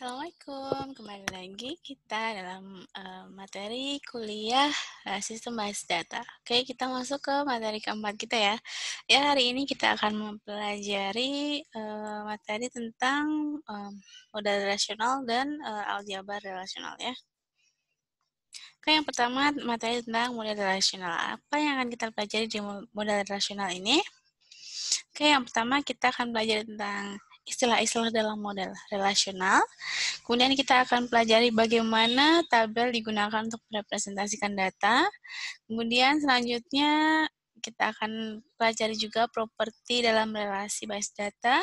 Assalamualaikum, kembali lagi kita dalam uh, materi kuliah sistem basis data. Oke, kita masuk ke materi keempat kita ya. Ya, hari ini kita akan mempelajari uh, materi tentang um, modal relasional dan uh, aljabar relasional ya. Oke, yang pertama materi tentang modal relasional. Apa yang akan kita pelajari di modal relasional ini? Oke, yang pertama kita akan belajar tentang istilah-istilah dalam model relasional. Kemudian kita akan pelajari bagaimana tabel digunakan untuk merepresentasikan data. Kemudian selanjutnya kita akan pelajari juga properti dalam relasi basis data.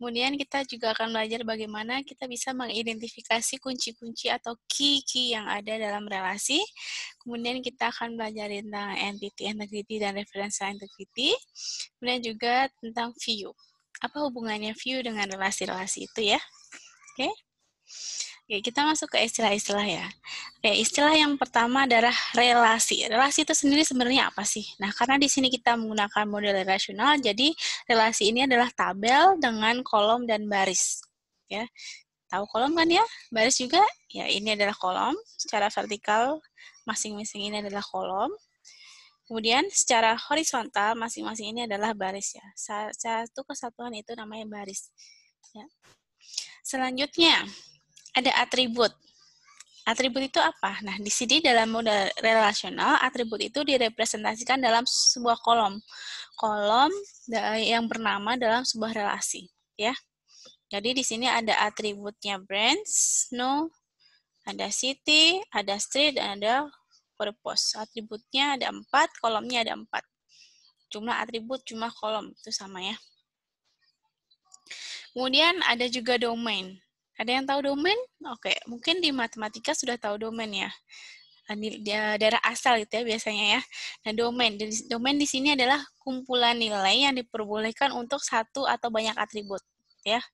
Kemudian kita juga akan belajar bagaimana kita bisa mengidentifikasi kunci-kunci atau key-key yang ada dalam relasi. Kemudian kita akan belajar tentang entity integrity dan referensi integrity. Kemudian juga tentang view apa hubungannya view dengan relasi-relasi itu ya. Oke. Okay? Oke, kita masuk ke istilah-istilah ya. Oke, istilah yang pertama adalah relasi. Relasi itu sendiri sebenarnya apa sih? Nah, karena di sini kita menggunakan model relasional jadi relasi ini adalah tabel dengan kolom dan baris. Ya, tahu kolom kan ya? Baris juga. Ya, ini adalah kolom secara vertikal. Masing-masing ini adalah kolom. Kemudian secara horizontal masing-masing ini adalah baris ya. Satu kesatuan itu namanya baris. Ya. Selanjutnya ada atribut. Atribut itu apa? Nah, di sini dalam model relasional, atribut itu direpresentasikan dalam sebuah kolom. Kolom yang bernama dalam sebuah relasi, ya. Jadi di sini ada atributnya brands no, ada city, ada street, dan ada per pos. Atributnya ada empat, kolomnya ada empat. Jumlah atribut, jumlah kolom, itu sama ya. Kemudian ada juga domain. Ada yang tahu domain? Oke, mungkin di matematika sudah tahu domain ya. Di daerah asal gitu ya biasanya ya. Nah, domain. Domain di sini adalah kumpulan nilai yang diperbolehkan untuk satu atau banyak atribut. ya.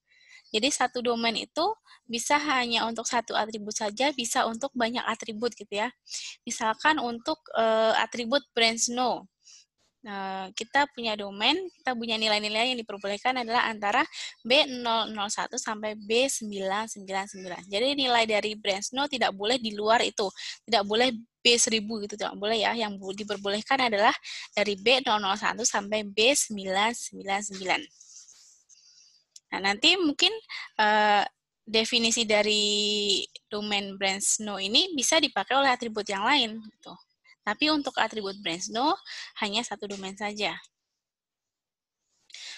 Jadi satu domain itu bisa hanya untuk satu atribut saja, bisa untuk banyak atribut gitu ya. Misalkan untuk uh, atribut brand snow. Nah, kita punya domain, kita punya nilai-nilai yang diperbolehkan adalah antara B001 sampai B999. Jadi nilai dari brand snow tidak boleh di luar itu, tidak boleh B1000 gitu tidak boleh ya. Yang diperbolehkan adalah dari B001 sampai B999. Nah, nanti mungkin uh, definisi dari domain brand snow ini bisa dipakai oleh atribut yang lain. Gitu. Tapi untuk atribut brand snow hanya satu domain saja.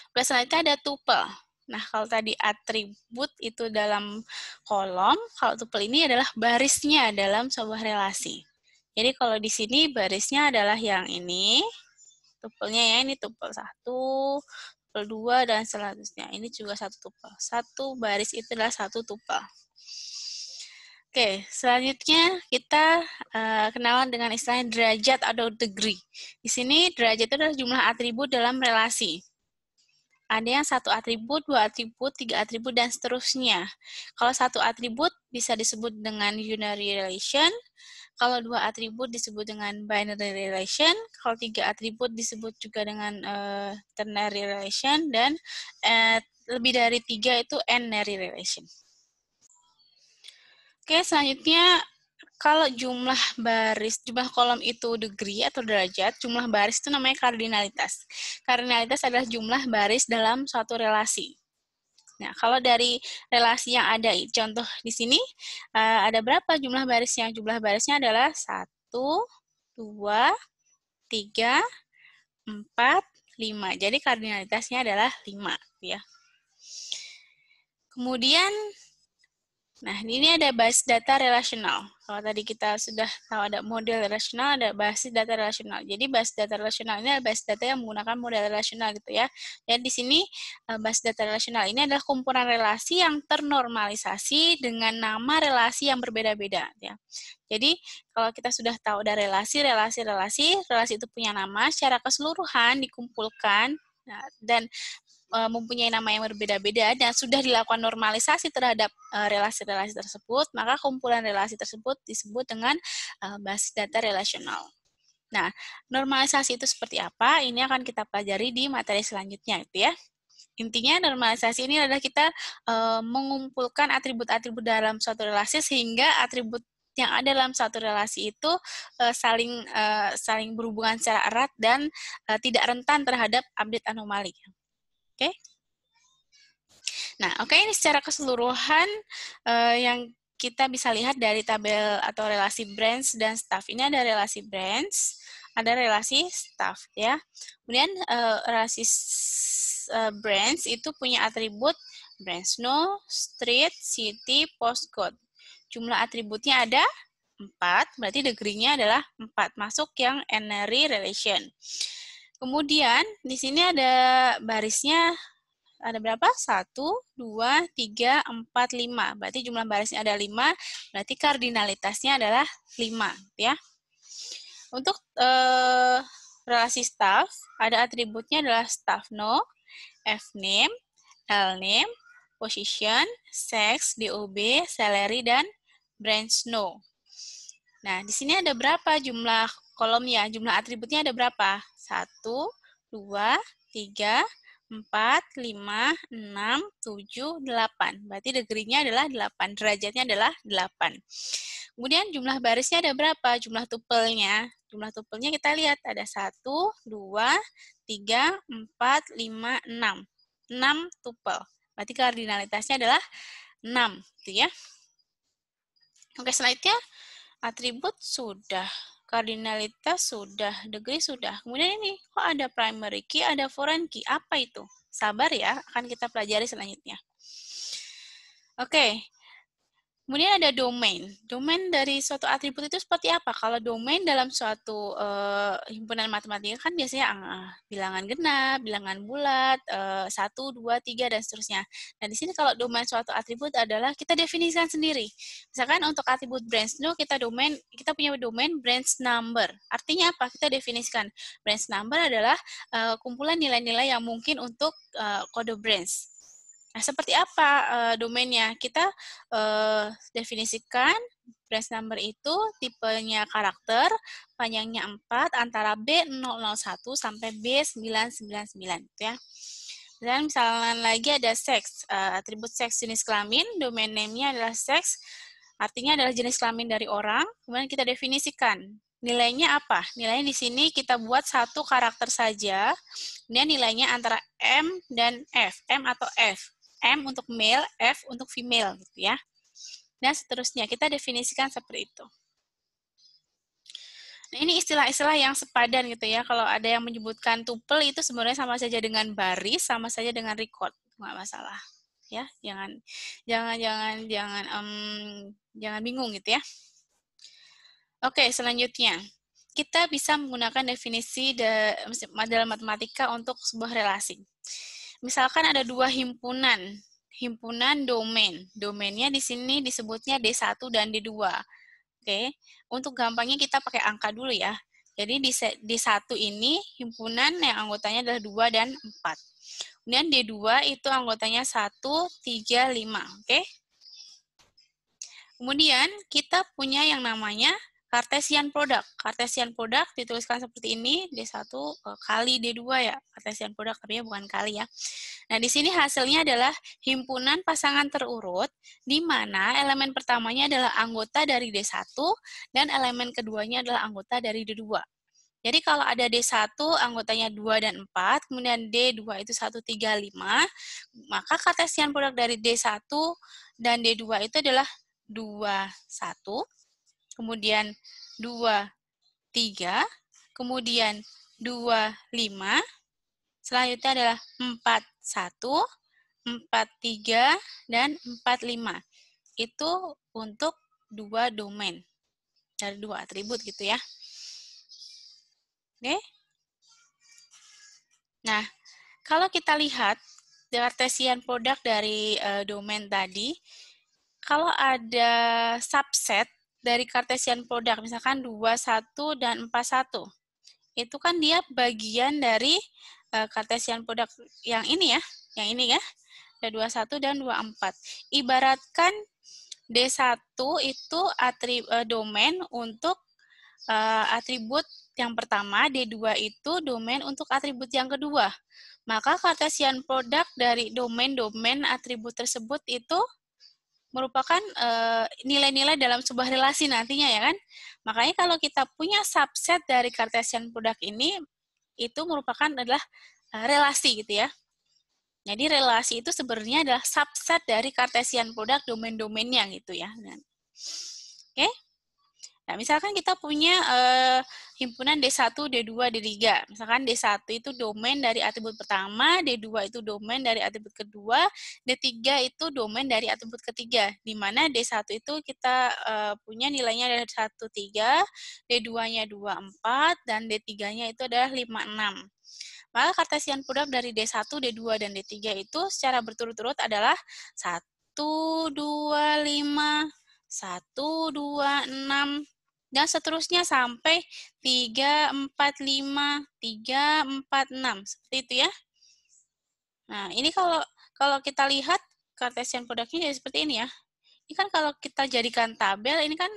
Oke, selanjutnya ada tuple. Nah, kalau tadi atribut itu dalam kolom, kalau tuple ini adalah barisnya dalam sebuah relasi. Jadi kalau di sini barisnya adalah yang ini, tuplenya ya, ini tuple 1, dua dan selanjutnya. Ini juga satu tupel. Satu baris itu adalah satu tupel. Oke, selanjutnya kita uh, kenalan dengan istilah derajat atau degree. Di sini derajat itu adalah jumlah atribut dalam relasi ada yang satu atribut, dua atribut, tiga atribut, dan seterusnya. Kalau satu atribut bisa disebut dengan unary relation, kalau dua atribut disebut dengan binary relation, kalau tiga atribut disebut juga dengan uh, ternary relation, dan uh, lebih dari tiga itu nary relation. Oke, selanjutnya kalau jumlah baris, jumlah kolom itu degree atau derajat, jumlah baris itu namanya kardinalitas. Kardinalitas adalah jumlah baris dalam suatu relasi. Nah, kalau dari relasi yang ada, contoh di sini, eh, ada berapa jumlah barisnya? Jumlah barisnya adalah 1, 2, 3, 4, 5. Jadi kardinalitasnya adalah 5. Ya. Kemudian, nah ini ada basis data relasional. Kalau tadi kita sudah tahu ada model rasional, ada basis data rasional. Jadi basis data relasional ini adalah basis data yang menggunakan model rasional gitu ya. Dan di sini eh, basis data rasional ini adalah kumpulan relasi yang ternormalisasi dengan nama relasi yang berbeda-beda ya. Jadi kalau kita sudah tahu ada relasi, relasi, relasi, relasi itu punya nama secara keseluruhan dikumpulkan ya, dan Eh, mempunyai nama yang berbeda-beda dan sudah dilakukan normalisasi terhadap eh, relasi-relasi tersebut, maka kumpulan relasi tersebut disebut dengan eh, basis data relasional. Nah, normalisasi itu seperti apa? Ini akan kita pelajari di materi selanjutnya, gitu ya. Intinya normalisasi ini adalah kita mengumpulkan atribut-atribut dalam suatu relasi sehingga atribut yang ada dalam satu relasi itu saling saling berhubungan secara erat dan tidak rentan terhadap update anomali. Oke. Nah, oke ini secara keseluruhan eh, yang kita bisa lihat dari tabel atau relasi brands dan staff. Ini ada relasi brands, ada relasi staff ya. Kemudian eh, relasi eh, brands itu punya atribut brands no, street, city, postcode. Jumlah atributnya ada empat, berarti degree-nya adalah empat masuk yang energy relation. Kemudian di sini ada barisnya ada berapa? 1, 2, 3, 4, 5. Berarti jumlah barisnya ada 5, berarti kardinalitasnya adalah 5. Gitu ya. Untuk eh, relasi staff, ada atributnya adalah staff no, F name, L name, position, sex, DOB, salary, dan branch no. Nah, di sini ada berapa jumlah kolomnya? Jumlah atributnya ada berapa? 1, 2, 3, 4, 5, 6, 7, 8. Berarti degrinya adalah 8, derajatnya adalah 8. Kemudian jumlah barisnya ada berapa? Jumlah tupelnya. Jumlah tupelnya kita lihat ada 1, 2, 3, 4, 5, 6. 6 tupel. Berarti kardinalitasnya adalah 6, gitu ya. Oke, selanjutnya atribut sudah kardinalitas sudah, degree sudah. Kemudian ini, kok ada primary key, ada foreign key. Apa itu? Sabar ya, akan kita pelajari selanjutnya. Oke, Kemudian ada domain. Domain dari suatu atribut itu seperti apa? Kalau domain dalam suatu uh, himpunan matematika kan biasanya uh, bilangan genap, bilangan bulat, eh, satu, dua, tiga, dan seterusnya. Nah, di sini kalau domain suatu atribut adalah kita definisikan sendiri. Misalkan untuk atribut branch new, kita domain kita punya domain branch number. Artinya apa? Kita definisikan. Branch number adalah uh, kumpulan nilai-nilai yang mungkin untuk uh, kode branch Nah, seperti apa uh, domainnya? Kita uh, definisikan press number itu tipenya karakter, panjangnya 4, antara B001 sampai B999. Gitu ya. Dan misalnya lagi ada seks, uh, atribut seks jenis kelamin, domain name-nya adalah seks, artinya adalah jenis kelamin dari orang, kemudian kita definisikan. Nilainya apa? Nilainya di sini kita buat satu karakter saja, dan nilainya antara M dan F, M atau F. M untuk male, F untuk female gitu ya. Dan seterusnya kita definisikan seperti itu. Nah, ini istilah-istilah yang sepadan gitu ya. Kalau ada yang menyebutkan tuple itu sebenarnya sama saja dengan baris, sama saja dengan record, nggak masalah. Ya, jangan jangan jangan jangan um, jangan bingung gitu ya. Oke, selanjutnya kita bisa menggunakan definisi dalam matematika untuk sebuah relasi misalkan ada dua himpunan, himpunan domain. Domainnya di sini disebutnya D1 dan D2. Oke, untuk gampangnya kita pakai angka dulu ya. Jadi di, di satu ini himpunan yang anggotanya adalah 2 dan 4. Kemudian D2 itu anggotanya 1, 3, 5. Oke. Kemudian kita punya yang namanya Cartesian product. Cartesian product dituliskan seperti ini, D1 eh, kali D2 ya. Cartesian product tapi ya bukan kali ya. Nah, di sini hasilnya adalah himpunan pasangan terurut di mana elemen pertamanya adalah anggota dari D1 dan elemen keduanya adalah anggota dari D2. Jadi kalau ada D1 anggotanya 2 dan 4, kemudian D2 itu 1, 3, 5, maka kartesian produk dari D1 dan D2 itu adalah 2, 1, kemudian 2, 3, kemudian 2, 5, selanjutnya adalah 4, 1, 4, 3, dan 4, 5. Itu untuk dua domain, dari dua atribut gitu ya. Oke? Nah, kalau kita lihat kartesian produk dari uh, domain tadi, kalau ada subset dari Cartesian product, misalkan 21 dan 41. Itu kan dia bagian dari uh, Cartesian product yang ini ya, yang ini ya. Ada 21 dan 24. Ibaratkan D1 itu uh, domain untuk uh, atribut yang pertama, D2 itu domain untuk atribut yang kedua. Maka Cartesian product dari domain-domain atribut tersebut itu merupakan eh, nilai-nilai uh, dalam sebuah relasi nantinya ya kan. Makanya kalau kita punya subset dari Cartesian product ini itu merupakan adalah eh, relasi gitu ya. Jadi relasi itu sebenarnya adalah subset dari Cartesian product domain-domainnya gitu ya. Nah, oke. Okay? Nah, misalkan kita punya uh, himpunan D1, D2, D3. Misalkan D1 itu domain dari atribut pertama, D2 itu domain dari atribut kedua, D3 itu domain dari atribut ketiga. Di mana D1 itu kita uh, punya nilainya dari 1, 3, D2-nya 2, 4, dan D3-nya itu adalah 5, 6. Maka kartesian produk dari D1, D2, dan D3 itu secara berturut-turut adalah 1, 2, 5, 1, 2, 6, dan seterusnya sampai 3, 4, 5, 3, 4, 6. Seperti itu ya. Nah, ini kalau kalau kita lihat Cartesian produknya jadi seperti ini ya. Ini kan kalau kita jadikan tabel, ini kan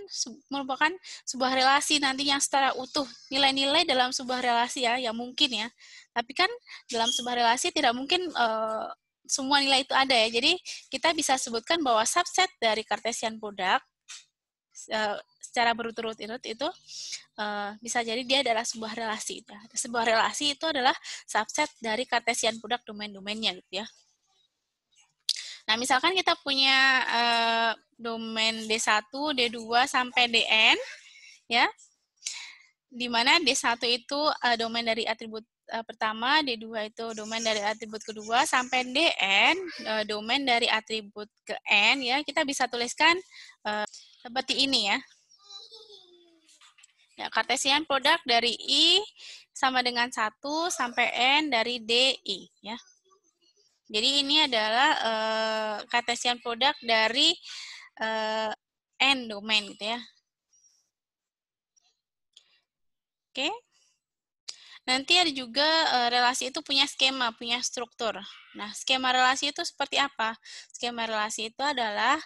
merupakan sebuah relasi nanti yang secara utuh. Nilai-nilai dalam sebuah relasi ya, yang mungkin ya. Tapi kan dalam sebuah relasi tidak mungkin uh, semua nilai itu ada ya. Jadi kita bisa sebutkan bahwa subset dari Cartesian produk Eh, secara berturut urut itu uh, bisa jadi dia adalah sebuah relasi. Ya. Sebuah relasi itu adalah subset dari kartesian produk domain-domainnya gitu ya. Nah, misalkan kita punya uh, domain D1, D2 sampai DN ya. Di mana D1 itu uh, domain dari atribut uh, pertama, D2 itu domain dari atribut kedua, sampai DN, uh, domain dari atribut ke N, ya, kita bisa tuliskan uh, seperti ini ya. Ya, kartesian produk dari I sama dengan 1 sampai N dari DI. Ya. Jadi ini adalah uh, eh, kartesian produk dari uh, N domain gitu ya. Oke. Nanti ada juga uh, relasi itu punya skema, punya struktur. Nah, skema relasi itu seperti apa? Skema relasi itu adalah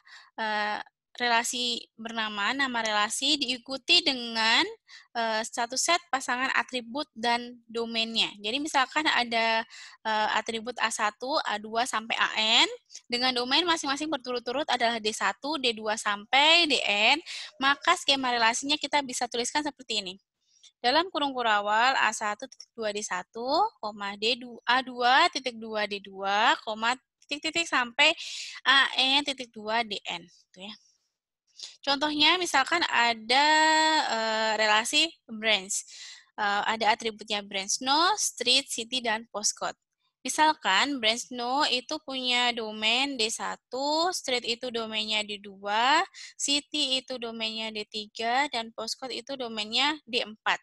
uh, relasi bernama, nama relasi diikuti dengan uh, satu set pasangan atribut dan domainnya. Jadi misalkan ada uh, atribut A1, A2 sampai AN dengan domain masing-masing berturut-turut adalah D1, D2 sampai DN, maka skema relasinya kita bisa tuliskan seperti ini. Dalam kurung kurawal A1 titik 2 D1, D2, A2 titik 2 D2, titik titik sampai AN titik 2 DN. Gitu ya. Contohnya misalkan ada uh, relasi brands, Uh, eh, ada atributnya branch no, street, city, dan postcode. Misalkan branch no itu punya domain D1, street itu domainnya D2, city itu domainnya D3, dan postcode itu domainnya D4.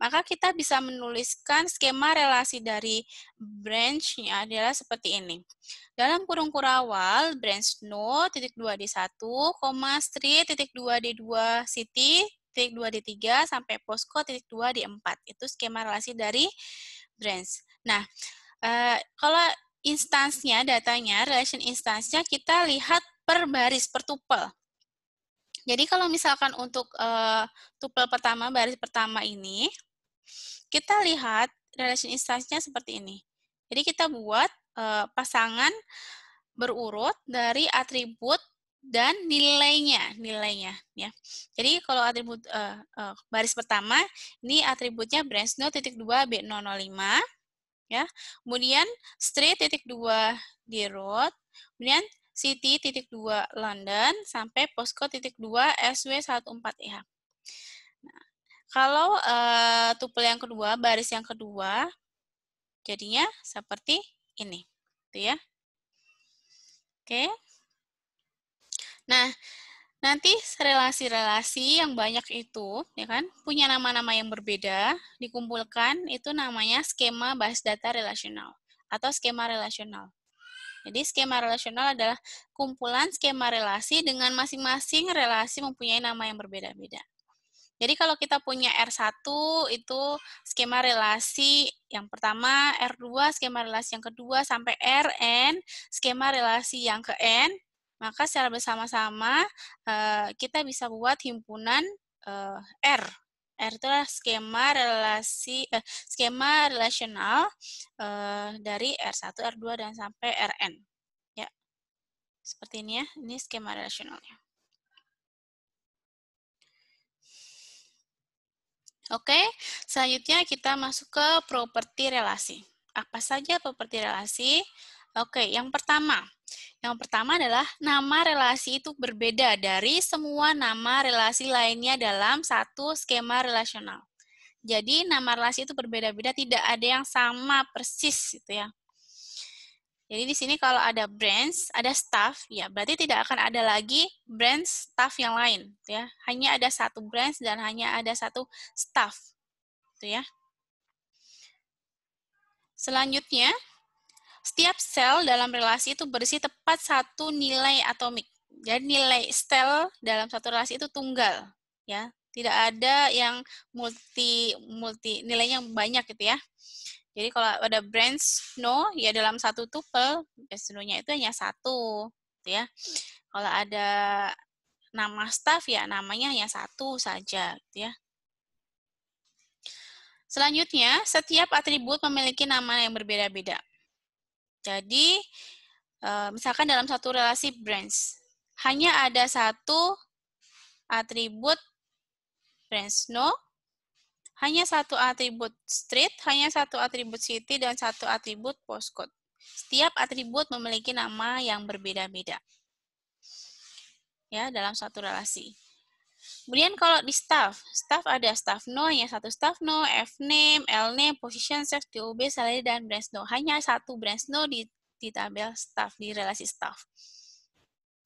Maka kita bisa menuliskan skema relasi dari branch-nya adalah seperti ini. Dalam kurung kurawal, branch node titik 2 di 1 koma street titik 2 di 2 city, titik 2 di 3 sampai posko titik 2 di 4 Itu skema relasi dari branch. Nah, eh, kalau instansnya, datanya, relation instansnya kita lihat per baris, per tuple. Jadi kalau misalkan untuk uh, eh, tupel pertama, baris pertama ini, kita lihat relation instance-nya seperti ini. Jadi kita buat uh, pasangan berurut dari atribut dan nilainya, nilainya ya. Jadi kalau atribut uh, uh, baris pertama ini atributnya branch node titik 2 B005 ya. Kemudian street titik 2 di root, kemudian City titik 2 London sampai posko titik 2 SW14EH. Nah, kalau uh, eh, tupel yang kedua, baris yang kedua, jadinya seperti ini. Gitu ya. Oke. Nah, nanti relasi-relasi yang banyak itu, ya kan, punya nama-nama yang berbeda, dikumpulkan, itu namanya skema basis data relasional atau skema relasional. Jadi skema relasional adalah kumpulan skema relasi dengan masing-masing relasi mempunyai nama yang berbeda-beda. Jadi kalau kita punya R1 itu skema relasi yang pertama, R2 skema relasi yang kedua sampai Rn skema relasi yang ke N, maka secara bersama-sama eh, kita bisa buat himpunan eh, R R itu skema relasi eh, skema relasional eh, dari R1, R2 dan sampai Rn. Ya. Seperti ini ya. Ini skema relasionalnya. Oke, selanjutnya kita masuk ke properti relasi. Apa saja properti relasi? Oke, yang pertama, yang pertama adalah nama relasi itu berbeda dari semua nama relasi lainnya dalam satu skema relasional. Jadi nama relasi itu berbeda-beda, tidak ada yang sama persis gitu ya. Jadi di sini kalau ada branch, ada staff, ya berarti tidak akan ada lagi branch staff yang lain, gitu ya. Hanya ada satu branch dan hanya ada satu staff, gitu ya. Selanjutnya, setiap sel dalam relasi itu berisi tepat satu nilai atomik. Jadi nilai sel dalam satu relasi itu tunggal, ya. Tidak ada yang multi multi nilainya banyak gitu ya. Jadi kalau ada branch no, ya dalam satu tuple branch ya no-nya itu hanya satu, gitu ya. Kalau ada nama staff ya namanya hanya satu saja, gitu ya. Selanjutnya, setiap atribut memiliki nama yang berbeda-beda. Jadi, eh, misalkan dalam satu relasi branch, hanya ada satu atribut branch no, hanya satu atribut street, hanya satu atribut city, dan satu atribut postcode. Setiap atribut memiliki nama yang berbeda-beda. Ya, dalam satu relasi. Kemudian kalau di staff, staff ada staff no, yang satu staff no, F name, L name, position, self, TOB, salary, dan branch no. Hanya satu branch no di, di tabel staff, di relasi staff.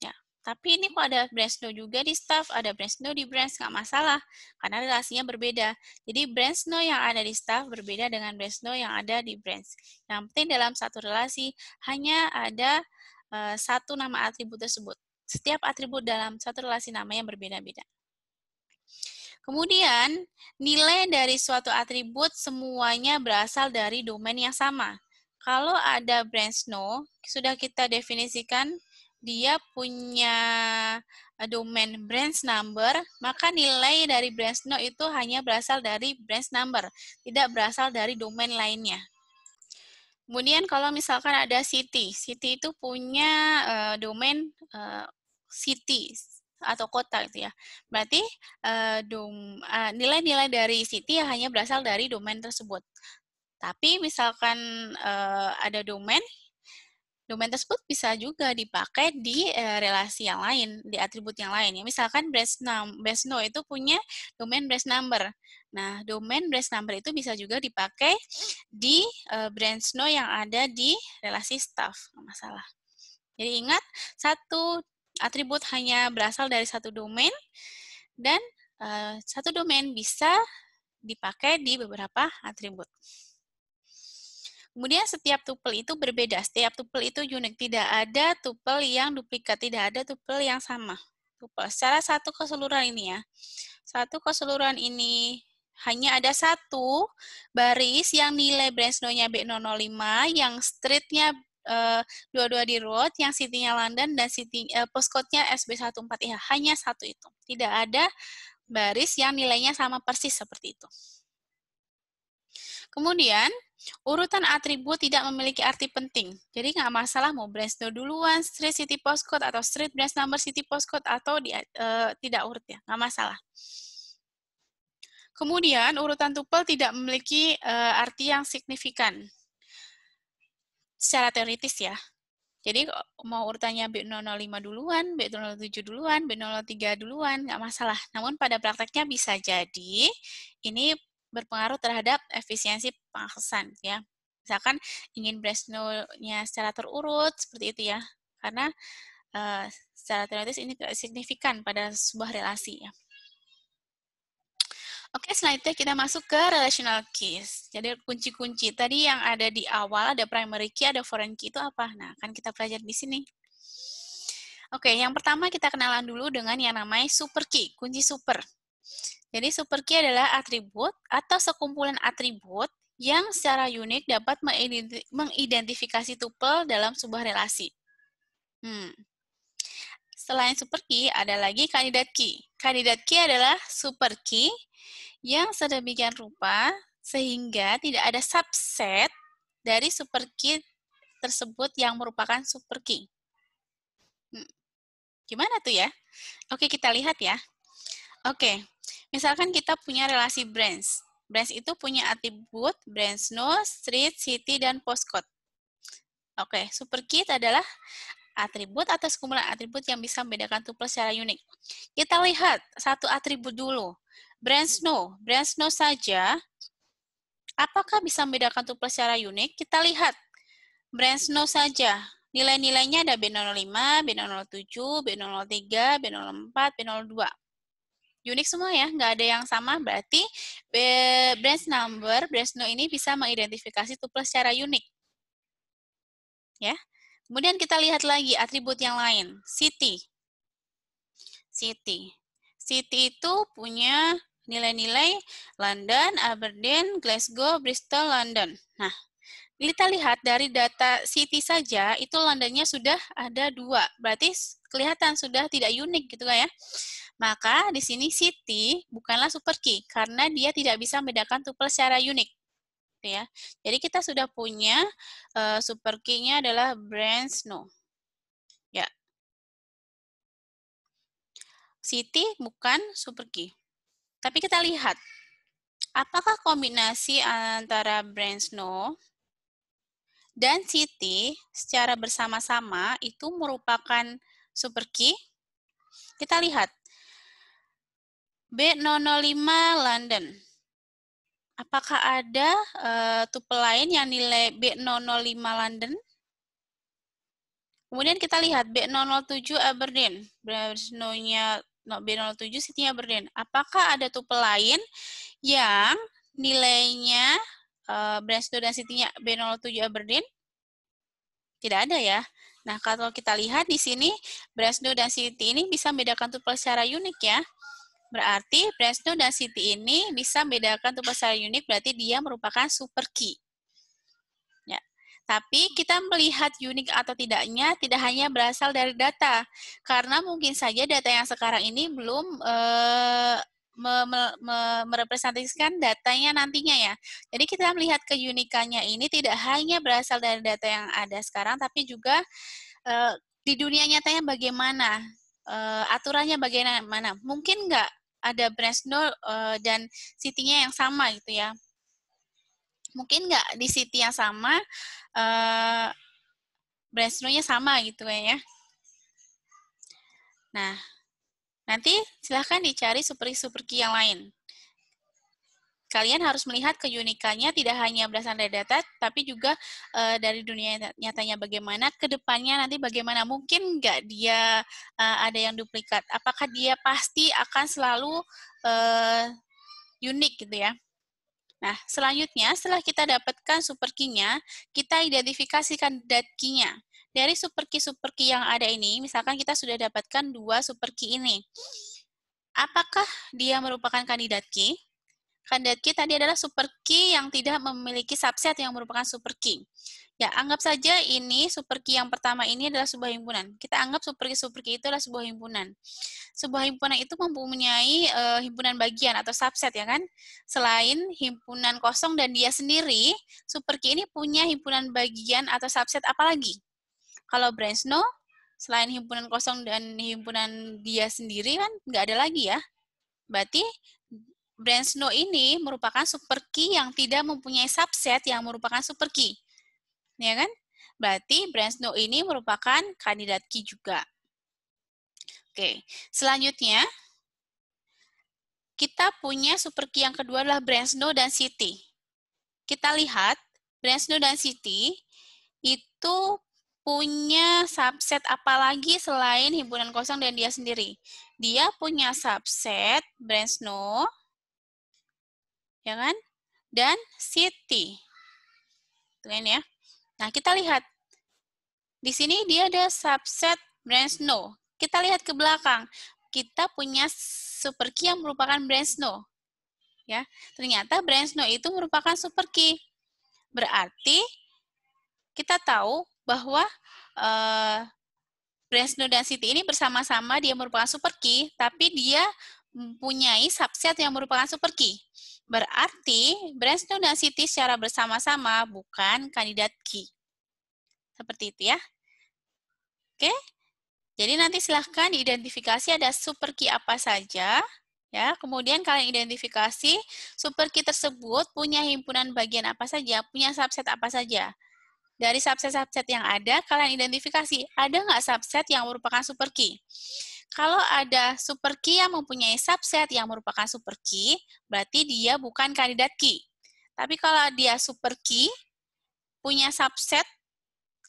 Ya, tapi ini kok ada branch no juga di staff, ada branch no di branch, nggak masalah, karena relasinya berbeda. Jadi branch no yang ada di staff berbeda dengan branch no yang ada di branch. Yang penting dalam satu relasi hanya ada uh, satu nama atribut tersebut. Setiap atribut dalam satu relasi nama yang berbeda-beda. Kemudian, nilai dari suatu atribut semuanya berasal dari domain yang sama. Kalau ada branch no, sudah kita definisikan dia punya eh, domain branch number, maka nilai dari branch no itu hanya berasal dari branch number, tidak berasal dari domain lainnya. Kemudian kalau misalkan ada city, city itu punya eh, domain uh, city, atau kota gitu ya. Berarti uh, dom, uh, nilai-nilai dari city ya hanya berasal dari domain tersebut. Tapi misalkan uh, ada domain, domain tersebut bisa juga dipakai di uh, relasi yang lain, di atribut yang lain. Ya, misalkan brand num no itu punya domain brand number. Nah, domain brand number itu bisa juga dipakai di uh, branch no yang ada di relasi staff, masalah. Jadi ingat, satu, atribut hanya berasal dari satu domain dan uh, satu domain bisa dipakai di beberapa atribut. Kemudian setiap tuple itu berbeda, setiap tuple itu unik, tidak ada tuple yang duplikat, tidak ada tuple yang sama. Tupel secara satu keseluruhan ini ya. Satu keseluruhan ini hanya ada satu baris yang nilai branch B005 yang streetnya Eh, dua-dua di road, yang city-nya London dan city uh, postcode-nya SB14IH. Iya, hanya satu itu. Tidak ada baris yang nilainya sama persis seperti itu. Kemudian, urutan atribut tidak memiliki arti penting. Jadi nggak masalah mau branch door duluan, street city postcode, atau street branch number city postcode, atau di, uh, tidak urut ya, nggak masalah. Kemudian, urutan tupel tidak memiliki uh, arti yang signifikan secara teoritis ya. Jadi mau urutannya B005 duluan, B007 duluan, B003 duluan, nggak masalah. Namun pada prakteknya bisa jadi ini berpengaruh terhadap efisiensi pengaksesan ya. Misalkan ingin Bresno-nya secara terurut seperti itu ya. Karena uh, secara teoritis ini signifikan pada sebuah relasi ya. Oke, selanjutnya kita masuk ke relational keys. Jadi kunci-kunci tadi yang ada di awal ada primary key, ada foreign key itu apa? Nah, akan kita pelajari di sini. Oke, yang pertama kita kenalan dulu dengan yang namanya super key, kunci super. Jadi super key adalah atribut atau sekumpulan atribut yang secara unik dapat mengidentifikasi tuple dalam sebuah relasi. Hmm. Selain super key, ada lagi kandidat key. Kandidat key adalah super key yang sedemikian rupa sehingga tidak ada subset dari super key tersebut yang merupakan super key. Hmm. Gimana tuh ya? Oke, kita lihat ya. Oke, misalkan kita punya relasi brands. Brands itu punya atribut branch no, street, city, dan postcode. Oke, super key adalah atribut atau sekumpulan atribut yang bisa membedakan tuple secara unik. Kita lihat satu atribut dulu. Brand Snow. Brand Snow saja, apakah bisa membedakan tuple secara unik? Kita lihat. Brand Snow saja. Nilai-nilainya ada B005, B007, B003, B04, B02. Unik semua ya, nggak ada yang sama. Berarti Brand number, Brand Snow ini bisa mengidentifikasi tuple secara unik. Ya, Kemudian kita lihat lagi atribut yang lain, city. City. City itu punya nilai-nilai London, Aberdeen, Glasgow, Bristol, London. Nah, kita lihat dari data city saja, itu Londonnya sudah ada dua. Berarti kelihatan sudah tidak unik gitu kan ya. Maka di sini city bukanlah super key, karena dia tidak bisa membedakan tuple secara unik. Gitu ya. Jadi kita sudah punya uh, super key-nya adalah brand snow. Ya. City bukan super key. Tapi kita lihat apakah kombinasi antara brand snow dan city secara bersama-sama itu merupakan super key. Kita lihat B005 London Apakah ada uh, eh, tuple lain yang nilai B005 London? Kemudian kita lihat B007 Aberdeen. Bernonya B07 City Aberdeen. Apakah ada tupel lain yang nilainya uh, dan city B07 Aberdeen? Tidak ada ya. Nah, kalau kita lihat di sini, Bransdo dan City ini bisa membedakan tupel secara unik ya. Berarti Presto dan Siti ini bisa membedakan tumpah secara unik berarti dia merupakan super key. Ya. Tapi kita melihat unik atau tidaknya tidak hanya berasal dari data. Karena mungkin saja data yang sekarang ini belum e, me, me, me, merepresentasikan datanya nantinya ya. Jadi kita melihat keunikannya ini tidak hanya berasal dari data yang ada sekarang, tapi juga e, di dunia nyatanya bagaimana, e, aturannya bagaimana. Mungkin enggak ada node uh, eh, dan city-nya yang sama gitu ya. Mungkin nggak di city yang sama, uh, eh, node nya sama gitu ya. Nah, nanti silahkan dicari super-super key yang lain kalian harus melihat keunikannya tidak hanya berdasarkan dari data, tapi juga uh, dari dunia nyatanya bagaimana kedepannya nanti bagaimana mungkin nggak dia uh, ada yang duplikat. Apakah dia pasti akan selalu uh, unik gitu ya? Nah, selanjutnya setelah kita dapatkan super key-nya, kita identifikasikan dat key-nya. Dari super key-super key yang ada ini, misalkan kita sudah dapatkan dua super key ini. Apakah dia merupakan kandidat key? Kandidat key tadi adalah super key yang tidak memiliki subset yang merupakan super key. Ya, anggap saja ini super key yang pertama ini adalah sebuah himpunan. Kita anggap super key super key itu adalah sebuah himpunan. Sebuah himpunan itu mempunyai e, himpunan bagian atau subset ya kan. Selain himpunan kosong dan dia sendiri, super key ini punya himpunan bagian atau subset apa lagi? Kalau branch no, selain himpunan kosong dan himpunan dia sendiri kan nggak ada lagi ya. Berarti branch node ini merupakan super key yang tidak mempunyai subset yang merupakan super key. Ya kan? Berarti branch node ini merupakan kandidat key juga. Oke, selanjutnya kita punya super key yang kedua adalah branch node dan city. Kita lihat branch node dan city itu punya subset apa lagi selain himpunan kosong dan dia sendiri. Dia punya subset branch node ya kan? Dan city. Tuh ya. Nah, kita lihat. Di sini dia ada subset branch no. Kita lihat ke belakang. Kita punya super key yang merupakan branch no. Ya, ternyata branch no itu merupakan super key. Berarti kita tahu bahwa uh, eh, branch no dan city ini bersama-sama dia merupakan super key, tapi dia mempunyai subset yang merupakan super key. Berarti branch dan city secara bersama-sama bukan kandidat key. Seperti itu ya. Oke. Jadi nanti silahkan diidentifikasi ada super key apa saja. Ya, kemudian kalian identifikasi super key tersebut punya himpunan bagian apa saja, punya subset apa saja. Dari subset-subset yang ada, kalian identifikasi ada nggak subset yang merupakan super key. Kalau ada super key yang mempunyai subset yang merupakan super key, berarti dia bukan kandidat key. Tapi kalau dia super key, punya subset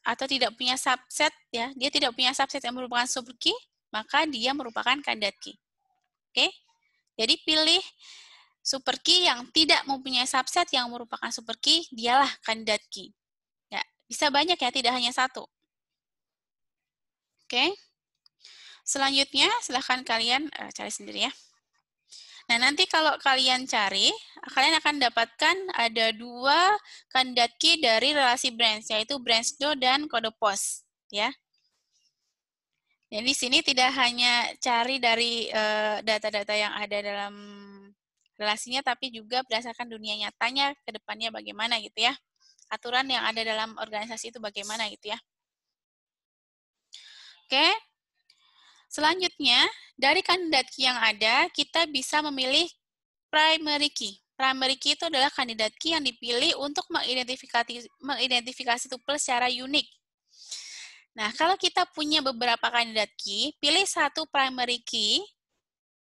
atau tidak punya subset, ya dia tidak punya subset yang merupakan super key, maka dia merupakan kandidat key. Oke? Jadi pilih super key yang tidak mempunyai subset yang merupakan super key, dialah kandidat key. Ya, bisa banyak ya, tidak hanya satu. Oke? Okay? Selanjutnya, silahkan kalian uh, cari sendiri ya. Nah, nanti kalau kalian cari, kalian akan dapatkan ada dua kandidat key dari relasi branch, yaitu branch do dan kode pos. Ya. Jadi di sini tidak hanya cari dari eh, data-data uh, yang ada dalam relasinya, tapi juga berdasarkan dunia nyatanya ke depannya bagaimana gitu ya. Aturan yang ada dalam organisasi itu bagaimana gitu ya. Oke, okay. Selanjutnya, dari kandidat key yang ada, kita bisa memilih primary key. Primary key itu adalah kandidat key yang dipilih untuk mengidentifikasi, mengidentifikasi tuple secara unik. Nah, kalau kita punya beberapa kandidat key, pilih satu primary key,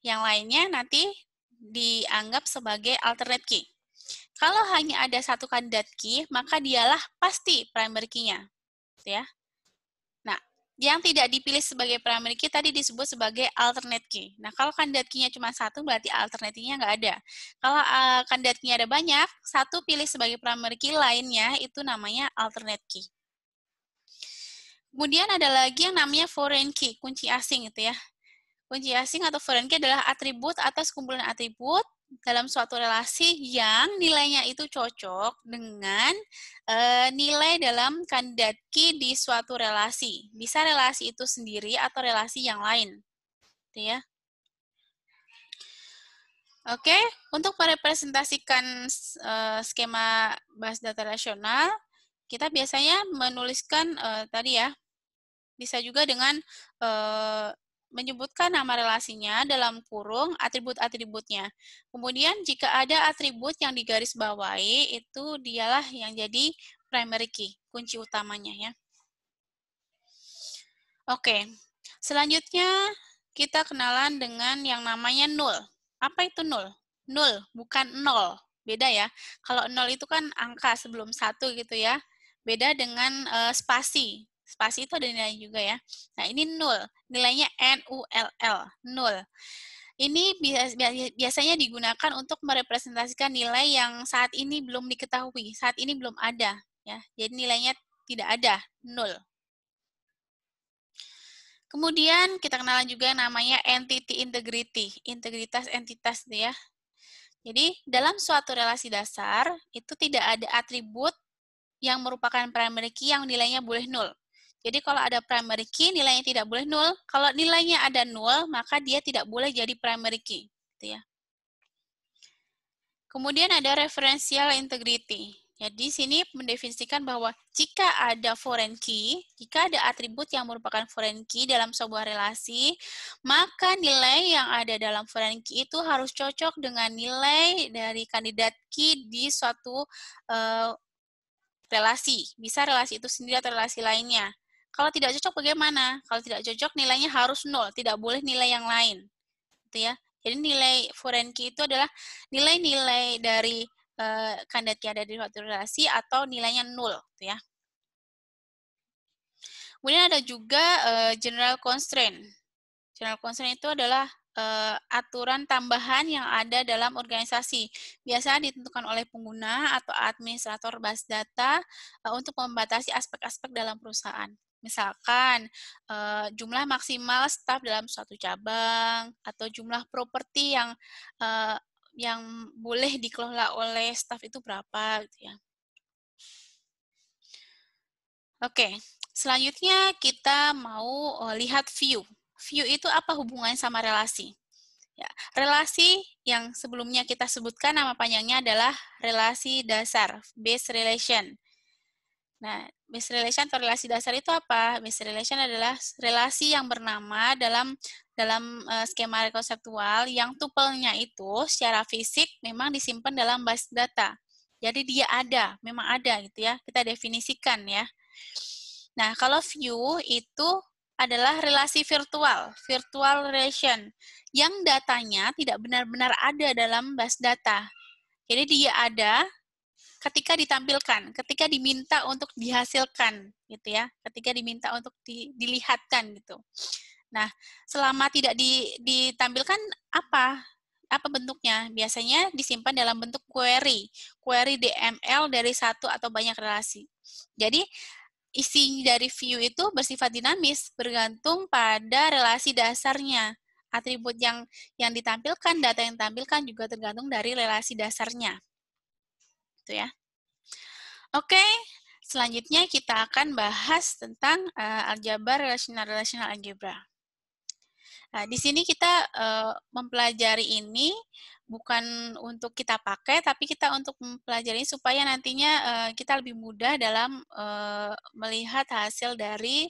yang lainnya nanti dianggap sebagai alternate key. Kalau hanya ada satu kandidat key, maka dialah pasti primary key-nya. Ya yang tidak dipilih sebagai primary key tadi disebut sebagai alternate key. Nah, kalau kandidat key-nya cuma satu, berarti alternate key-nya nggak ada. Kalau uh, key-nya ada banyak, satu pilih sebagai primary key, lainnya itu namanya alternate key. Kemudian ada lagi yang namanya foreign key, kunci asing itu ya. Kunci asing atau foreign key adalah atribut atas kumpulan atribut dalam suatu relasi yang nilainya itu cocok dengan e, nilai dalam key di suatu relasi. Bisa relasi itu sendiri atau relasi yang lain. Gitu ya. Oke, untuk merepresentasikan e, skema bahas data rasional, kita biasanya menuliskan e, tadi ya, bisa juga dengan e, menyebutkan nama relasinya dalam kurung atribut-atributnya. Kemudian jika ada atribut yang digaris bawahi itu dialah yang jadi primary key, kunci utamanya ya. Oke, selanjutnya kita kenalan dengan yang namanya nul. Apa itu nul? Nul, bukan nol. Beda ya. Kalau nol itu kan angka sebelum satu gitu ya. Beda dengan eh, spasi spasi itu ada nilai juga ya. Nah, ini nul. Nilainya N-U-L-L, nul. Ini biasanya digunakan untuk merepresentasikan nilai yang saat ini belum diketahui, saat ini belum ada. ya. Jadi nilainya tidak ada, nul. Kemudian kita kenalan juga namanya entity integrity, integritas entitas ya. Jadi dalam suatu relasi dasar itu tidak ada atribut yang merupakan primary key yang nilainya boleh nol. Jadi kalau ada primary key nilainya tidak boleh nol. Kalau nilainya ada nol, maka dia tidak boleh jadi primary key, gitu ya. Kemudian ada referential integrity. Jadi ya, sini mendefinisikan bahwa jika ada foreign key, jika ada atribut yang merupakan foreign key dalam sebuah relasi, maka nilai yang ada dalam foreign key itu harus cocok dengan nilai dari kandidat key di suatu uh, relasi. Bisa relasi itu sendiri atau relasi lainnya. Kalau tidak cocok bagaimana? Kalau tidak cocok nilainya harus nol, tidak boleh nilai yang lain. Gitu ya. Jadi nilai forenki itu adalah nilai-nilai dari uh, kandidat ada di suatu relasi atau nilainya nol, gitu ya. Kemudian ada juga uh, general constraint. General constraint itu adalah uh, aturan tambahan yang ada dalam organisasi. Biasanya ditentukan oleh pengguna atau administrator base data uh, untuk membatasi aspek-aspek dalam perusahaan. Misalkan uh, jumlah maksimal staf dalam suatu cabang atau jumlah properti yang uh, yang boleh dikelola oleh staf itu berapa gitu ya. Oke, selanjutnya kita mau uh, lihat view. View itu apa hubungannya sama relasi? Ya, relasi yang sebelumnya kita sebutkan nama panjangnya adalah relasi dasar, base relation. Nah, misrelation atau relasi dasar itu apa? Misrelation adalah relasi yang bernama dalam dalam uh, skema konseptual yang tupelnya itu secara fisik memang disimpan dalam base data. Jadi dia ada, memang ada gitu ya. Kita definisikan ya. Nah, kalau view itu adalah relasi virtual, virtual relation, yang datanya tidak benar-benar ada dalam base data. Jadi dia ada, ketika ditampilkan, ketika diminta untuk dihasilkan gitu ya, ketika diminta untuk di, dilihatkan gitu. Nah, selama tidak di, ditampilkan apa apa bentuknya? Biasanya disimpan dalam bentuk query, query DML dari satu atau banyak relasi. Jadi isi dari view itu bersifat dinamis bergantung pada relasi dasarnya. Atribut yang yang ditampilkan, data yang ditampilkan juga tergantung dari relasi dasarnya gitu ya. Oke, selanjutnya kita akan bahas tentang uh, aljabar relasional relasional algebra. Nah, di sini kita uh, mempelajari ini bukan untuk kita pakai, tapi kita untuk mempelajari supaya nantinya uh, kita lebih mudah dalam uh, melihat hasil dari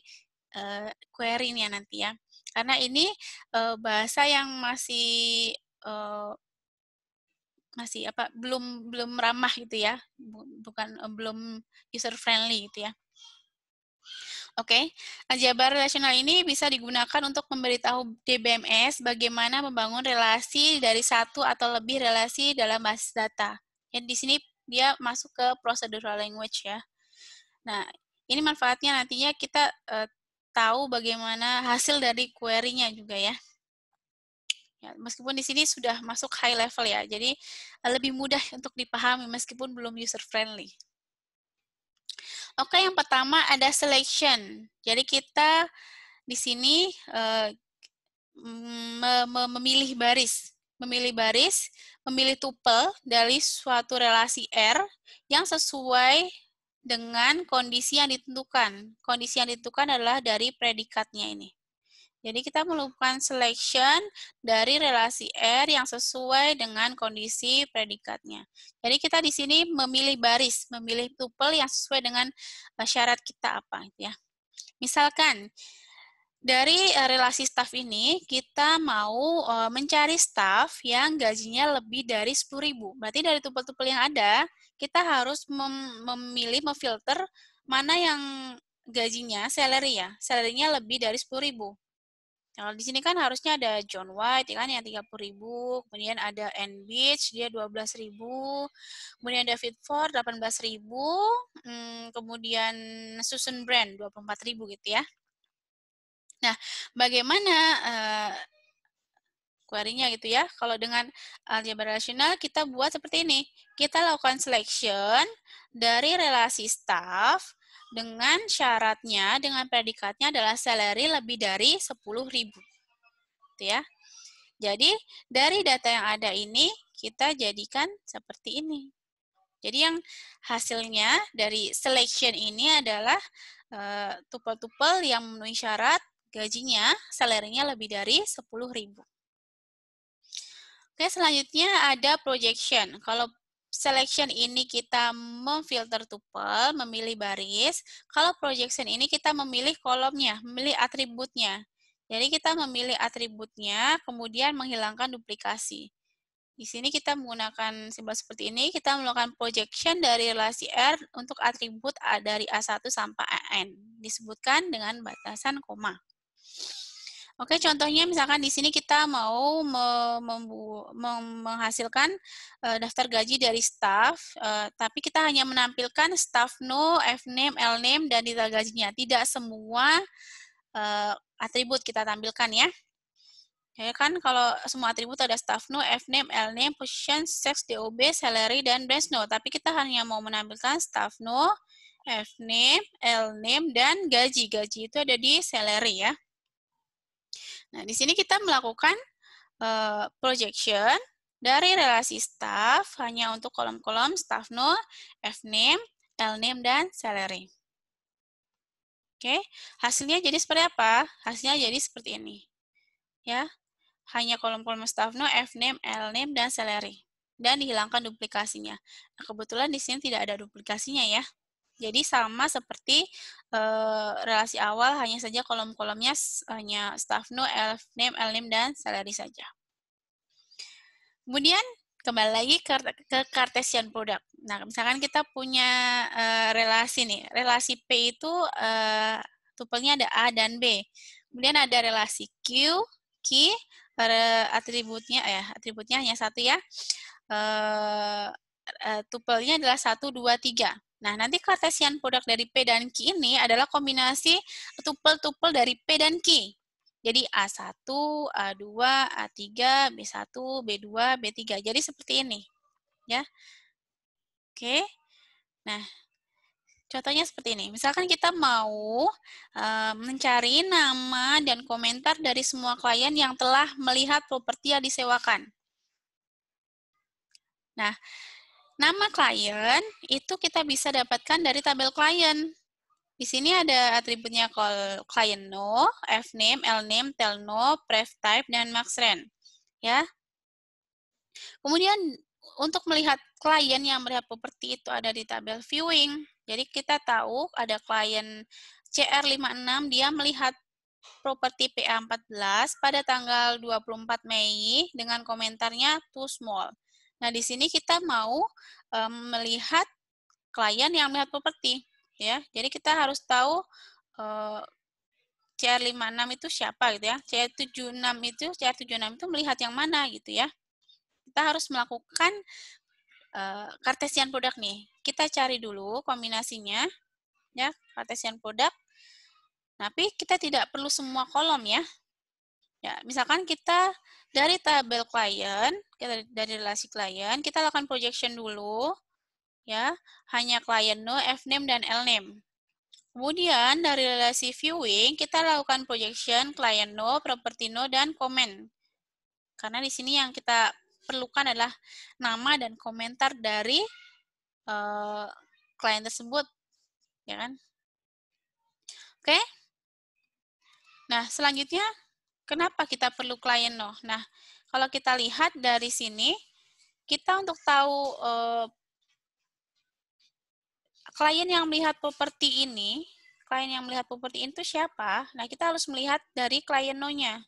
uh, query ya nanti ya. Karena ini uh, bahasa yang masih uh, masih apa belum belum ramah gitu ya bukan eh, belum user friendly gitu ya oke okay. aljabar relasional ini bisa digunakan untuk memberitahu DBMS bagaimana membangun relasi dari satu atau lebih relasi dalam basis data ya di sini dia masuk ke procedural language ya nah ini manfaatnya nantinya kita uh, tahu bagaimana hasil dari query-nya juga ya Ya, meskipun di sini sudah masuk high level ya, jadi eh, lebih mudah untuk dipahami meskipun belum user friendly. Oke, yang pertama ada selection. Jadi kita di sini uh, memilih baris, memilih baris, memilih tuple dari suatu relasi R yang sesuai dengan kondisi yang ditentukan. Kondisi yang ditentukan adalah dari predikatnya ini. Jadi kita melakukan selection dari relasi R yang sesuai dengan kondisi predikatnya. Jadi kita di sini memilih baris, memilih tuple yang sesuai dengan eh, syarat kita apa gitu ya. Misalkan dari eh, relasi staff ini kita mau eh, mencari staff yang gajinya lebih dari 10.000. Berarti dari tuple-tuple yang ada, kita harus memilih memfilter mana yang gajinya salary ya, salarynya lebih dari 10.000. Kalau di sini kan harusnya ada John White ya kan yang 30 ribu, kemudian ada N Beach dia 12000 kemudian David Ford 18000 ribu, hmm, kemudian Susan Brand 24000 gitu ya. Nah, bagaimana uh, query-nya gitu ya. Kalau dengan aljabar rasional kita buat seperti ini. Kita lakukan selection dari relasi staff dengan syaratnya, dengan predikatnya adalah salary lebih dari 10.000. Gitu ya. Jadi, dari data yang ada ini, kita jadikan seperti ini. Jadi, yang hasilnya dari selection ini adalah eh, tupel-tupel uh, yang memenuhi syarat gajinya, salarynya lebih dari 10.000. Oke, selanjutnya ada projection. Kalau selection ini kita memfilter tuple, memilih baris. Kalau projection ini kita memilih kolomnya, memilih atributnya. Jadi kita memilih atributnya, kemudian menghilangkan duplikasi. Di sini kita menggunakan simbol seperti ini, kita melakukan projection dari relasi R untuk atribut A dari A1 sampai AN, disebutkan dengan batasan koma. Oke, contohnya misalkan di sini kita mau menghasilkan eh, daftar gaji dari staff, eh, tapi kita hanya menampilkan staff no, F name, L name, dan detail gajinya. Tidak semua eh, atribut kita tampilkan ya. Ya kan kalau semua atribut ada staff no, F name, L name, position, sex, DOB, salary, dan branch no. Tapi kita hanya mau menampilkan staff no, F name, L name, dan gaji. Gaji itu ada di salary ya. Nah, di sini kita melakukan eh, projection dari relasi staff hanya untuk kolom-kolom staff null, L name dan salary. Oke, hasilnya jadi seperti apa? Hasilnya jadi seperti ini. Ya, hanya kolom-kolom staff no, L name dan salary. Dan dihilangkan duplikasinya. Nah, kebetulan di sini tidak ada duplikasinya ya. Jadi sama seperti uh, relasi awal, hanya saja kolom-kolomnya hanya staff no, elf name, l e e dan salary saja. Kemudian kembali lagi ke, ke Cartesian product. Nah, misalkan kita punya uh, relasi nih, relasi P itu uh, tupelnya ada A dan B. Kemudian ada relasi Q, Q, atributnya ya, atributnya hanya satu ya. Uh, uh, tupelnya adalah 1, 2, 3. Nah, nanti kartesian produk dari P dan Q ini adalah kombinasi tupel-tupel dari P dan Q. Jadi A1, A2, A3, B1, B2, B3. Jadi seperti ini. Ya. Oke. Nah, contohnya seperti ini. Misalkan kita mau e, mencari nama dan komentar dari semua klien yang telah melihat properti yang disewakan. Nah, Nama klien itu kita bisa dapatkan dari tabel klien. Di sini ada atributnya client no, f name, l name, tel no, pref type, dan max rent. Ya. Kemudian untuk melihat klien yang melihat properti itu ada di tabel viewing. Jadi kita tahu ada klien CR56 dia melihat properti PA14 pada tanggal 24 Mei dengan komentarnya too small. Nah, di sini kita mau um, melihat klien yang melihat properti, ya. Jadi kita harus tahu eh, CR56 itu siapa gitu ya. CR76 itu CR76 itu melihat yang mana gitu ya. Kita harus melakukan uh, kartesian produk nih. Kita cari dulu kombinasinya ya, kartesian produk. Tapi kita tidak perlu semua kolom ya. Ya, misalkan kita dari tabel klien, kita dari relasi klien, kita lakukan projection dulu, ya, hanya klien no, f fname dan l lname. Kemudian dari relasi viewing kita lakukan projection klien no, property no, dan comment. Karena di sini yang kita perlukan adalah nama dan komentar dari uh, klien tersebut, ya kan? Oke. Okay? Nah selanjutnya Kenapa kita perlu klien loh? Nah, kalau kita lihat dari sini, kita untuk tahu eh, klien yang melihat properti ini, klien yang melihat properti itu siapa? Nah, kita harus melihat dari klien nonya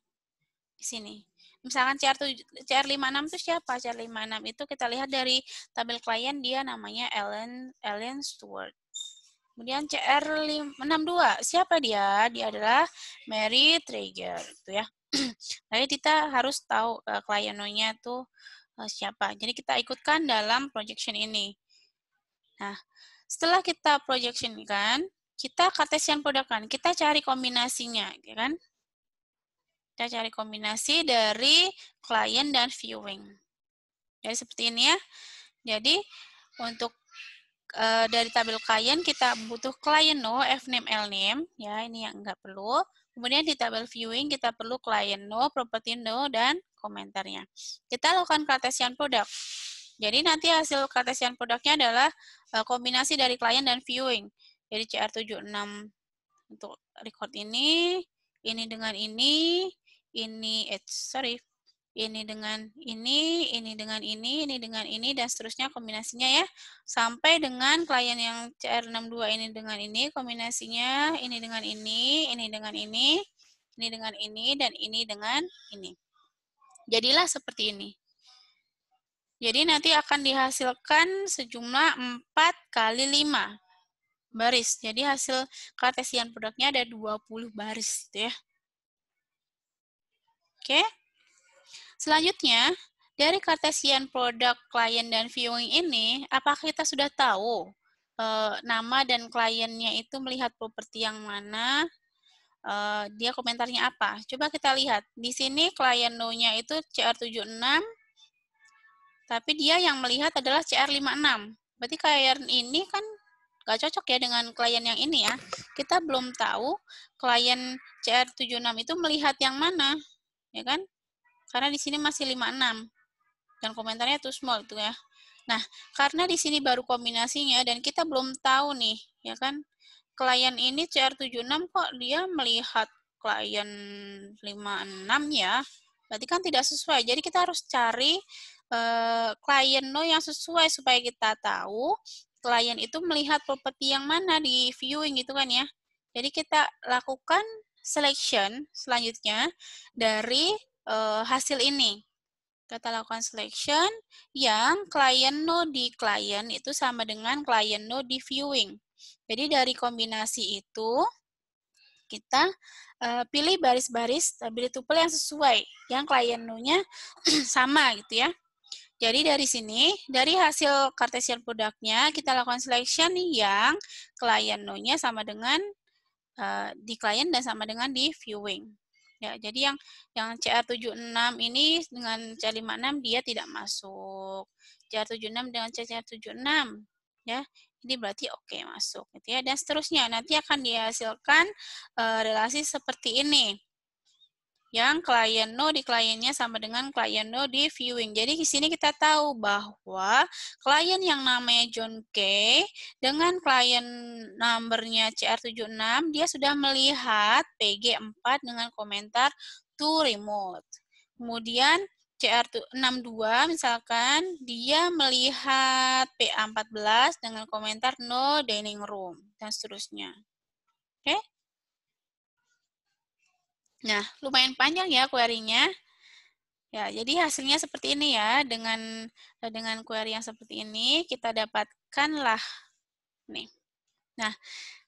di sini. Misalkan cr 56 cr enam itu siapa? CR56 itu kita lihat dari tabel klien dia namanya Ellen Ellen Stewart. Kemudian cr 62 siapa dia? Dia adalah Mary Trigger gitu ya. Jadi kita harus tahu eh, kliennya tuh eh, siapa. Jadi kita ikutkan dalam projection ini. Nah, setelah kita projection kan, kita kartesian kan, kita cari kombinasinya, ya kan? Kita cari kombinasi dari klien dan viewing. Jadi seperti ini ya. Jadi untuk uh, dari tabel klien kita butuh klien no, f name, l name, ya ini yang nggak perlu. Kemudian di tabel viewing kita perlu klien no, property no, dan komentarnya. Kita lakukan kartesian produk. Jadi nanti hasil kartesian produknya adalah uh, kombinasi dari klien dan viewing. Jadi CR76 untuk record ini, ini dengan ini, ini, eh, sorry, ini dengan ini, ini dengan ini, ini dengan ini, dan seterusnya kombinasinya ya. Sampai dengan klien yang CR62 ini dengan ini, kombinasinya ini dengan ini, ini dengan ini, ini dengan ini, dan ini dengan ini. Jadilah seperti ini. Jadi nanti akan dihasilkan sejumlah 4 kali 5 baris. Jadi hasil kartesian produknya ada 20 baris gitu ya. Oke. Okay. Selanjutnya, dari kartesian produk klien dan viewing ini, apakah kita sudah tahu e, nama dan kliennya itu melihat properti yang mana, e, dia komentarnya apa? Coba kita lihat. Di sini klien no-nya itu CR76, tapi dia yang melihat adalah CR56. Berarti klien ini kan nggak cocok ya dengan klien yang ini ya. Kita belum tahu klien CR76 itu melihat yang mana, ya kan? Karena di sini masih 56. Dan komentarnya tuh small tuh ya. Nah, karena di sini baru kombinasinya dan kita belum tahu nih, ya kan? Klien ini CR76 kok dia melihat klien 56 ya. Berarti kan tidak sesuai. Jadi kita harus cari eh, klien no yang sesuai supaya kita tahu klien itu melihat properti yang mana di viewing gitu kan ya. Jadi kita lakukan selection selanjutnya dari uh, hasil ini. Kita lakukan selection yang client no di client itu sama dengan client no di viewing. Jadi dari kombinasi itu kita uh, pilih baris-baris tabel tuple yang sesuai, yang client nunya sama gitu ya. Jadi dari sini, dari hasil Cartesian produknya, kita lakukan selection yang client nunya sama dengan uh, di client dan sama dengan di viewing. Ya, jadi yang yang CR76 ini dengan c 56 dia tidak masuk. CR76 dengan CR76 ya. Ini berarti oke okay, masuk gitu ya dan seterusnya. Nanti akan dihasilkan uh, relasi seperti ini yang klien no di kliennya sama dengan klien no di viewing. Jadi di sini kita tahu bahwa klien yang namanya John K dengan klien numbernya CR76 dia sudah melihat PG4 dengan komentar to remote. Kemudian CR62 misalkan dia melihat PA14 dengan komentar no dining room dan seterusnya. Oke. Okay? Nah, lumayan panjang ya query-nya. Ya, jadi hasilnya seperti ini ya. Dengan eh, dengan query yang seperti ini kita dapatkanlah nih. Nah,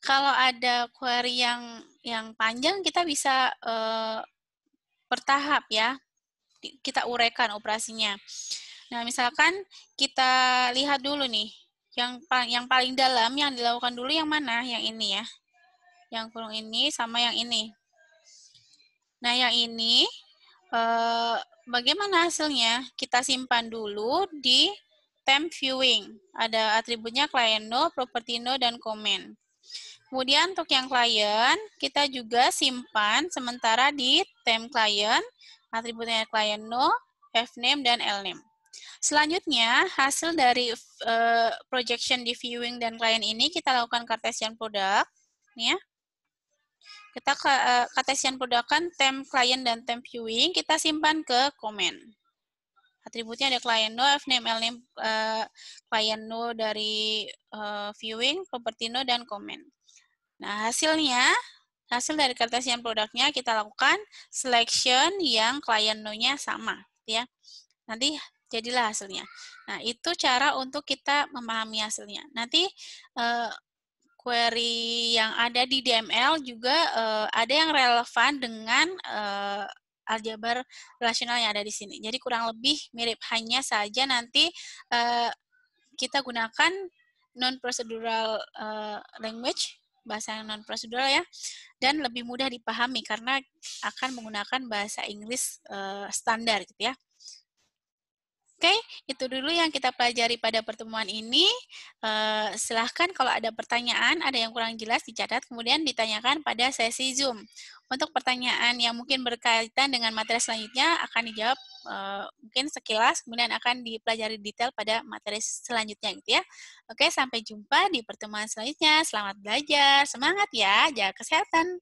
kalau ada query yang yang panjang kita bisa eh, bertahap ya. Kita uraikan operasinya. Nah, misalkan kita lihat dulu nih yang yang paling dalam yang dilakukan dulu yang mana? Yang ini ya. Yang kurung ini sama yang ini. Nah, yang ini eh, bagaimana hasilnya? Kita simpan dulu di temp viewing. Ada atributnya client no, property no, dan comment. Kemudian untuk yang client, kita juga simpan sementara di temp client, atributnya client no, fname, dan lname. Selanjutnya, hasil dari eh, projection di viewing dan client ini kita lakukan kartesian produk. Ya. Kita ke, uh, eh, kartesian produkan temp client dan temp viewing kita simpan ke comment Atributnya ada client no, fname, lname, uh, eh, client no dari uh, viewing, property no, dan comment. Nah, hasilnya hasil dari kartesian produknya kita lakukan selection yang client no-nya sama gitu ya. Nanti jadilah hasilnya. Nah, itu cara untuk kita memahami hasilnya. Nanti uh, query yang ada di DML juga uh, ada yang relevan dengan uh, aljabar relasional yang ada di sini. Jadi kurang lebih mirip hanya saja nanti uh, kita gunakan non procedural uh, language bahasa yang non prosedural ya dan lebih mudah dipahami karena akan menggunakan bahasa Inggris uh, standar gitu ya. Oke, okay, itu dulu yang kita pelajari pada pertemuan ini. Eh, silahkan kalau ada pertanyaan, ada yang kurang jelas dicatat, kemudian ditanyakan pada sesi Zoom. Untuk pertanyaan yang mungkin berkaitan dengan materi selanjutnya akan dijawab eh, mungkin sekilas, kemudian akan dipelajari detail pada materi selanjutnya gitu ya. Oke, okay, sampai jumpa di pertemuan selanjutnya. Selamat belajar, semangat ya, jaga kesehatan.